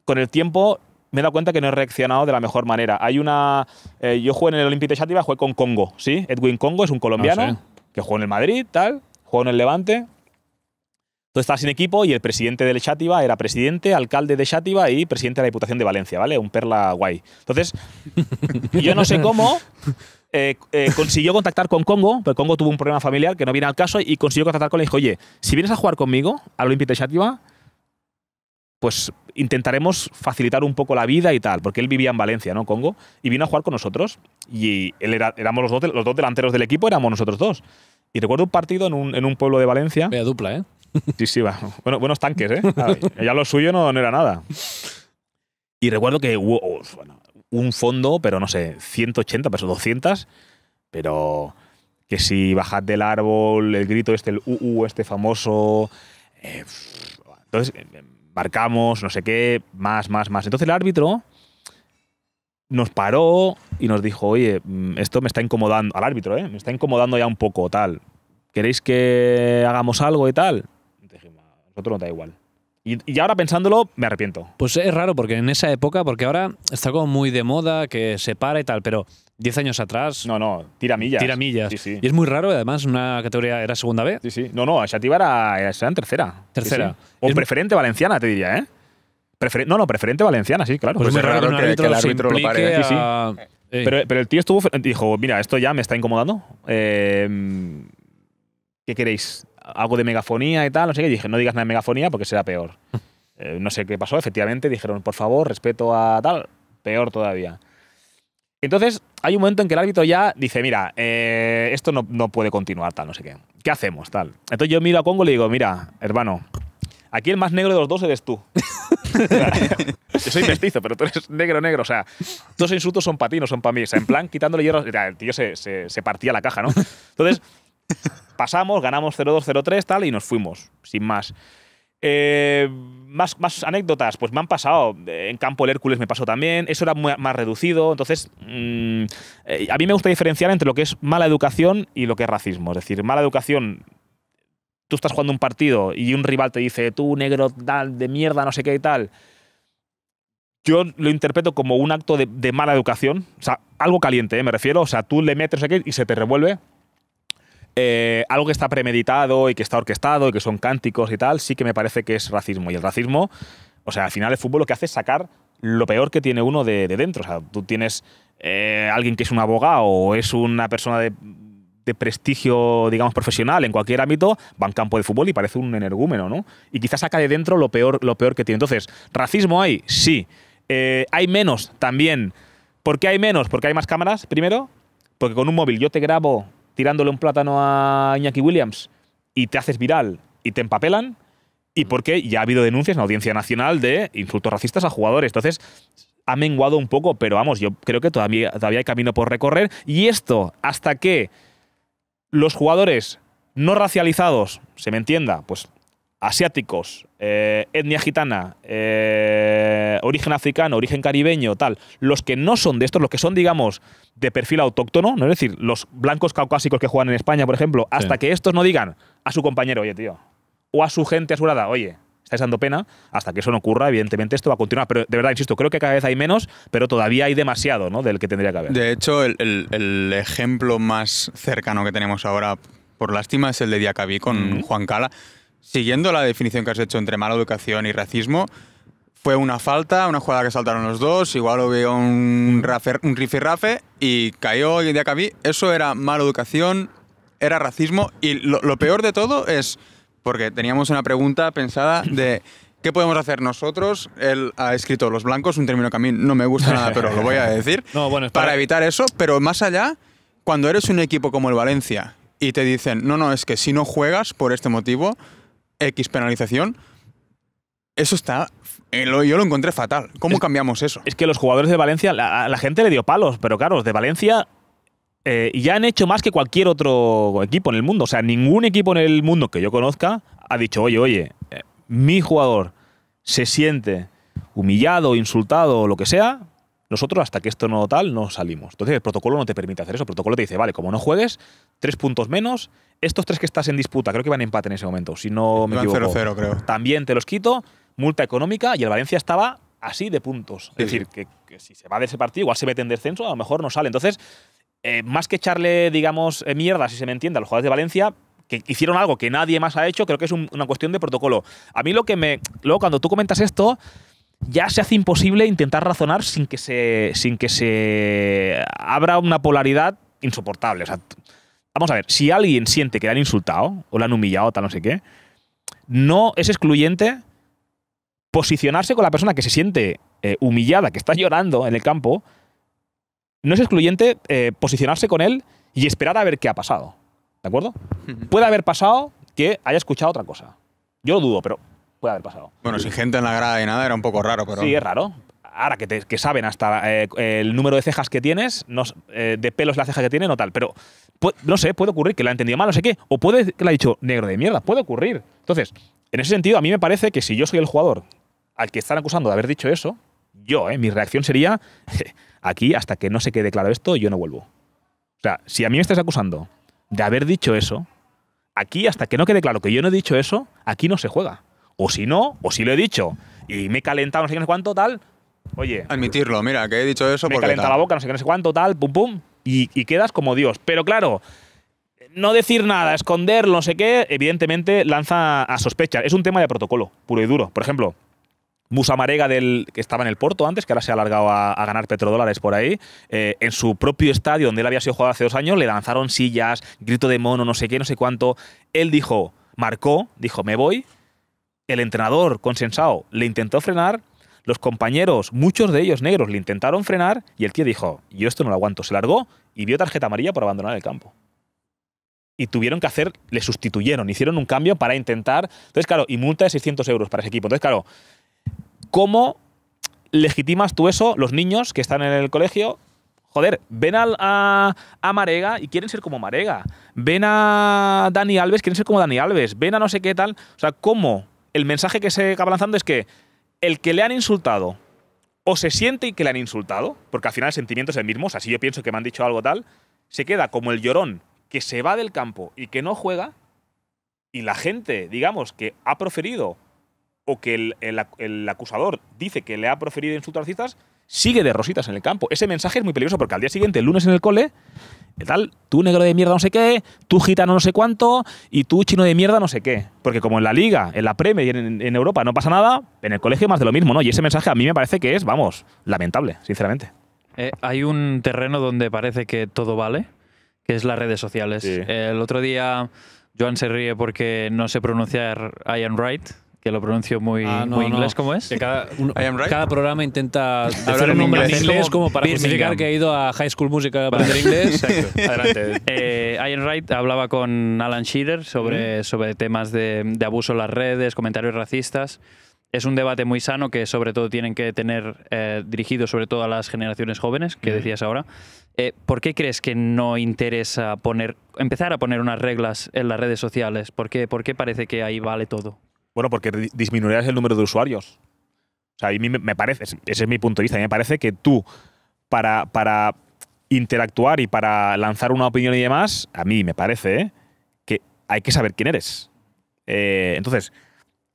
con el tiempo me he dado cuenta que no he reaccionado de la mejor manera. Hay una. Eh, yo jugué en el Olympique de Xativa, jugué con Congo, ¿sí? Edwin Congo es un colombiano ah, que jugó en el Madrid, tal, jugó en el Levante. Entonces estaba sin equipo y el presidente del chátiva era presidente, alcalde de Xativa y presidente de la Diputación de Valencia, ¿vale? Un perla guay. Entonces, yo no sé cómo. Eh, eh, consiguió contactar con Congo, pero Congo tuvo un problema familiar que no viene al caso y consiguió contactar con él y dijo, oye, si vienes a jugar conmigo al Olympique de Xativa, pues intentaremos facilitar un poco la vida y tal, porque él vivía en Valencia, ¿no? Congo, y vino a jugar con nosotros. Y éramos los dos, delanteros del equipo, éramos nosotros dos. Y recuerdo un partido en un, pueblo de Valencia. Vea dupla, ¿eh? Sí, sí, va. Bueno, buenos tanques, ¿eh? ya lo suyo no, era nada. Y recuerdo que oh, un fondo, pero no sé, 180 pero 200, pero que si bajad del árbol, el grito este, el UU, este famoso. Eh, entonces em, em, marcamos, no sé qué, más, más, más. Entonces el árbitro nos paró y nos dijo, oye, mm, esto me está incomodando, al árbitro, ¿eh? me está incomodando ya un poco, tal. ¿Queréis que hagamos algo y tal? nosotros no da igual. Y, y, ahora pensándolo, me arrepiento. Pues es raro, porque en esa época, porque ahora está como muy de moda, que se para y tal, pero 10 años atrás. No, no, tira millas. Tira Y es muy raro, además, una categoría era segunda vez Sí, sí. No, no, Xativa era, en tercera. Tercera. o preferente valenciana, te diría, ¿eh? no, no, preferente valenciana, sí, claro. Pues es raro, Pero, el tío estuvo, dijo, mira, esto ya me está incomodando. Em, ¿Qué queréis? Algo de megafonía y tal, no sé qué. Dije, no digas nada de megafonía porque será peor. Eh, no sé qué pasó, efectivamente, dijeron, por favor, respeto a tal, peor todavía. Entonces, hay un momento en que el árbitro ya dice, mira, eh, esto no, puede continuar, tal, no sé qué. ¿Qué hacemos, tal? Entonces yo miro a Congo y le digo, mira, hermano, aquí el más negro de los dos eres tú. yo soy mestizo, pero tú eres negro, negro. O sea, dos insultos son para ti, no son para mí. O sea, en plan, quitándole hierro. El tío se, partía la caja, ¿no? Entonces, pasamos, ganamos 0-2, 0-3, tal, y nos fuimos, sin más. Eh más, más anécdotas, pues me han pasado. Eh, en campo el Hércules me pasó también. Eso era más reducido. Entonces, mm, eh, a mí me gusta diferenciar entre lo que es mala educación y lo que es racismo. Es decir, mala educación tú estás jugando un partido y un rival te dice, tú negro tal, de mierda, no sé qué y tal, yo lo interpreto como un acto de, mala educación, o sea, algo caliente, ¿eh? me refiero, o sea, tú le metes aquí y se te revuelve, eh, algo que está premeditado y que está orquestado y que son cánticos y tal, sí que me parece que es racismo. Y el racismo, o sea, al final el fútbol lo que hace es sacar lo peor que tiene uno de, dentro. O sea, tú tienes eh, alguien que es un abogado o es una persona de, prestigio, digamos, profesional en cualquier ámbito, va en campo de fútbol y parece un energúmeno, ¿no? Y quizás saca de dentro lo peor, lo peor que tiene. Entonces, ¿racismo hay? Sí. Eh, ¿Hay menos? También. ¿Por qué hay menos? Porque hay más cámaras, primero. Porque con un móvil yo te grabo tirándole un plátano a Iñaki Williams y te haces viral y te empapelan, y porque ya ha habido denuncias en la Audiencia Nacional de insultos racistas a jugadores. Entonces, ha menguado un poco, pero vamos, yo creo que todavía, todavía hay camino por recorrer. Y esto, hasta que los jugadores no racializados, se me entienda, pues asiáticos, eh, etnia gitana, eh, origen africano, origen caribeño, tal, los que no son de estos, los que son, digamos, de perfil autóctono, ¿no? es decir, los blancos caucásicos que juegan en España, por ejemplo, hasta que estos no digan a su compañero, oye, tío, o a su gente asurada oye, estáis dando pena, hasta que eso no ocurra, evidentemente esto va a continuar. Pero de verdad, insisto, creo que cada vez hay menos, pero todavía hay demasiado ¿no? del que tendría que haber. De hecho, el, ejemplo más cercano que tenemos ahora, por lástima, es el de Diacabí con Juan Cala siguiendo la definición que has hecho entre mala educación y racismo, fue una falta, una jugada que saltaron los dos, igual hubo un, rafe, rifirrafe y cayó y día acá vi. Eso era mala educación, era racismo y lo, peor de todo es, porque teníamos una pregunta pensada de... ¿Qué podemos hacer nosotros? Él ha escrito los blancos, un término que a mí no me gusta nada, pero lo voy a decir, para evitar eso. Pero más allá, cuando eres un equipo como el Valencia y te dicen, no, no, es que si no juegas por este motivo, X penalización, eso está. Eh, yo lo encontré fatal. ¿Cómo cambiamos eso? Es que los jugadores de Valencia, la, la gente le dio palos, pero claro, los de Valencia eh, ya han hecho más que cualquier otro equipo en el mundo. O sea, ningún equipo en el mundo que yo conozca ha dicho, oye, oye, eh, mi jugador se siente humillado, insultado o lo que sea, nosotros hasta que esto no tal no salimos. Entonces el protocolo no te permite hacer eso. El protocolo te dice, vale, como no juegues, tres puntos menos, estos tres que estás en disputa, creo que van a empate en ese momento, si no me creo. También te los quito, multa económica y el Valencia estaba así de puntos. Es decir, que, si se va de ese partido, igual se mete en descenso, a lo mejor no sale. Entonces, eh, más que echarle, digamos, eh, mierda, si se me entiende, a los jugadores de Valencia, que hicieron algo que nadie más ha hecho, creo que es una cuestión de protocolo. A mí lo que me... Luego, cuando tú comentas esto ya se hace imposible intentar razonar sin que se, sin que se abra una polaridad insoportable. vamos a ver, si alguien siente que le han insultado o le han humillado, tal, no sé qué, no es excluyente posicionarse con la persona que se siente eh, humillada, que está llorando en el campo, no es excluyente eh, posicionarse con él y esperar a ver qué ha pasado. ¿De acuerdo? Puede haber pasado que haya escuchado otra cosa. Yo lo dudo, pero puede haber pasado. Bueno, sin gente en la grada y nada, era un poco raro, pero. Sí, es raro. Ahora que, saben hasta eh, el número de cejas que tienes, eh, de pelos la ceja que tiene, no tal. Pero no sé, puede ocurrir que la ha entendido mal, no sé qué. O puede que la ha dicho negro de mierda, puede ocurrir. Entonces, en ese sentido, a mí me parece que si yo soy el jugador al que están acusando de haber dicho eso, yo, eh, mi reacción sería: aquí, hasta que no se quede claro esto, yo no vuelvo. O sea, si a mí me estás acusando de haber dicho eso, aquí, hasta que no quede claro que yo no he dicho eso, aquí no se juega o si no, o si lo he dicho, y me he calentado no sé qué, no sé cuánto, tal, oye. Admitirlo, mira, que he dicho eso me porque. Me calentado la boca, no sé qué, no sé cuánto, tal, pum, pum, y, quedas como Dios. Pero claro, no decir nada, esconderlo, no sé qué, evidentemente lanza a sospecha. Es un tema de protocolo, puro y duro. Por ejemplo, Musa Marega, del, que estaba en el Porto antes, que ahora se ha alargado a, ganar petrodólares por ahí, eh, en su propio estadio donde él había sido jugado hace dos años, le lanzaron sillas, grito de mono, no sé qué, no sé cuánto. Él dijo, marcó, dijo, me voy, el entrenador consensado le intentó frenar, los compañeros, muchos de ellos negros, le intentaron frenar y el tío dijo, yo esto no lo aguanto, se largó y vio tarjeta amarilla por abandonar el campo. Y tuvieron que hacer, le sustituyeron, hicieron un cambio para intentar, entonces claro, y multa de 600 euros para ese equipo. Entonces claro, ¿cómo legitimas tú eso, los niños que están en el colegio? Joder, ven al, a, Marega y quieren ser como Marega. Ven a Dani Alves, quieren ser como Dani Alves. Ven a no sé qué tal. O sea, ¿cómo el mensaje que se acaba lanzando es que el que le han insultado o se siente que le han insultado, porque al final el sentimiento es el mismo, o sea, si yo pienso que me han dicho algo tal, se queda como el llorón que se va del campo y que no juega, y la gente, digamos, que ha proferido o que el, el acusador dice que le ha proferido insultos racistas, sigue de rositas en el campo. Ese mensaje es muy peligroso porque al día siguiente, el lunes en el cole, el tal, tú negro de mierda no sé qué, tú gitano no sé cuánto y tú chino de mierda no sé qué. Porque como en la liga, en la Premier y en, Europa no pasa nada, en el colegio más de lo mismo, ¿no? Y ese mensaje a mí me parece que es, vamos, lamentable, sinceramente. Eh, hay un terreno donde parece que todo vale, que es las redes sociales. el otro día Joan se ríe porque no sé pronunciar I am lo pronuncio muy, ah, inglés, como es? cada, programa intenta hablar un nombre en inglés, como para que ha ido a High School Music a aprender inglés. Adelante. Eh, Ian Wright hablaba con Alan Shearer sobre, sobre temas de, abuso en las redes, comentarios racistas es un debate muy sano que sobre todo tienen que tener eh, dirigido sobre todo a las generaciones jóvenes, que decías ahora. Eh, ¿Por qué crees que no interesa poner, empezar a poner unas reglas en las redes sociales? ¿Por qué, por qué parece que ahí vale todo? Bueno, porque disminuirás el número de usuarios. O sea, a mí me parece, ese es mi punto de vista, a mí me parece que tú, para, para interactuar y para lanzar una opinión y demás, a mí me parece ¿eh? que hay que saber quién eres. Eh, entonces,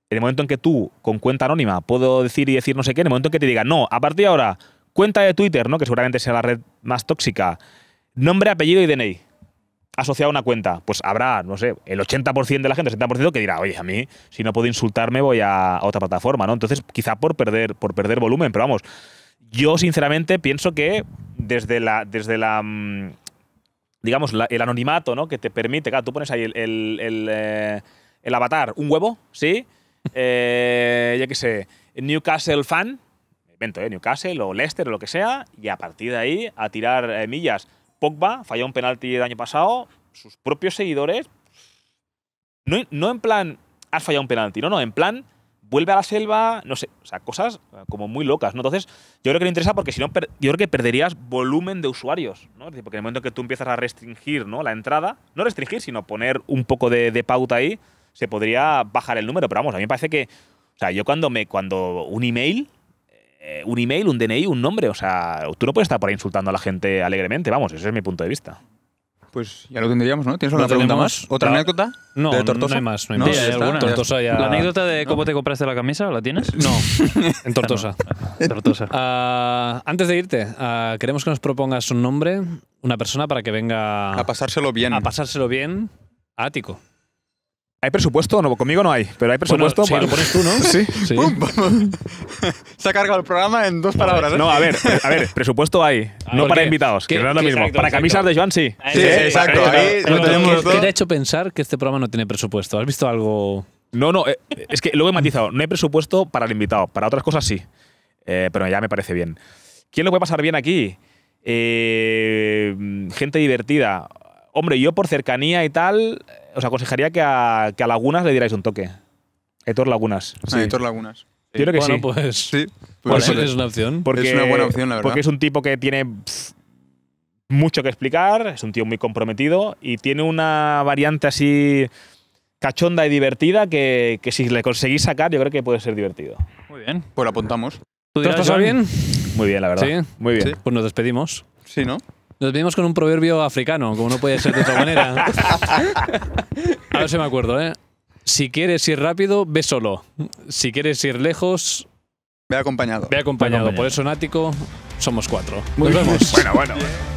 en el momento en que tú, con cuenta anónima, puedo decir y decir no sé qué, en el momento en que te diga, no, a partir de ahora, cuenta de Twitter, ¿no? que seguramente sea la red más tóxica, nombre, apellido y DNI asociado a una cuenta, pues habrá, no sé, el 80% de la gente, el 70% que dirá, oye, a mí, si no puedo insultarme, voy a, otra plataforma, ¿no? Entonces, quizá por perder, por perder volumen, pero vamos, yo sinceramente pienso que desde la. Desde la mm, digamos, el anonimato, ¿no? Que te permite, claro, tú pones ahí el, eh, avatar, un huevo, ¿sí? Eh, ya que sé, Newcastle fan, invento, ¿eh? Newcastle o Leicester o lo que sea, y a partir de ahí a tirar eh, millas Pogba falló un penalti el año pasado, sus propios seguidores, no, en plan, has fallado un penalti, no, no, en plan, vuelve a la selva, no sé, o sea, cosas eh, como muy locas, ¿no? Entonces, yo creo que le interesa porque si no, yo creo que perderías volumen de usuarios, ¿no? Es decir, porque en el momento que tú empiezas a restringir, ¿no? La entrada, no restringir, sino poner un poco de, de, pauta ahí, se podría bajar el número, pero vamos, a mí me parece que, o sea, yo cuando me, cuando un email, eh, un email, un DNI, un nombre. O sea, tú no puedes estar por ahí insultando a la gente alegremente. Vamos, ese es mi punto de vista. Pues ya lo tendríamos, ¿no? ¿Tienes alguna pregunta más? ¿Otra anécdota? No, no hay más. ¿La anécdota de cómo te compraste la camisa la tienes? No, en Tortosa. Ah, ah, antes de irte, ah, queremos que nos propongas un nombre, una persona para que venga... A pasárselo bien. A pasárselo bien Ático. ¿Hay presupuesto? No, conmigo no hay, pero hay presupuesto. Bueno, lo pones tú, ¿no? sí. sí. Se ha cargado el programa en dos palabras. ¿eh? No, a ver, a ver, presupuesto hay, ah, no para invitados, que es lo mismo. para camisas de Joan sí. Sí, exacto. tenemos ¿Qué, te ha hecho pensar que este programa no tiene presupuesto? ¿Has visto algo? No, no, eh, es que luego he matizado. No hay presupuesto para el invitado, para otras cosas sí. Eh, pero ya me parece bien. ¿Quién lo puede pasar bien aquí? gente divertida. Hombre, yo por cercanía y tal os aconsejaría que a, que Lagunas le dierais un toque. Héctor Lagunas. Sí. Héctor Lagunas. Yo creo que bueno, Pues, sí. Pues, pues es una opción. Porque, es una buena opción, la verdad. Porque es un tipo que tiene mucho que explicar, es un tío muy comprometido y tiene una variante así cachonda y divertida que, si le conseguís sacar, yo creo que puede ser divertido. Muy bien. Pues apuntamos. ¿Todo está bien? Muy bien, la verdad. Sí. Muy bien. Pues nos despedimos. Sí, ¿no? Nos vimos con un proverbio africano, como no puede ser de otra manera. A ver si me acuerdo, ¿eh? Si quieres ir rápido, ve solo. Si quieres ir lejos, Ve acompañado. Ve acompañado. Por eso, Nático, somos cuatro. Nos vemos. Bueno, bueno.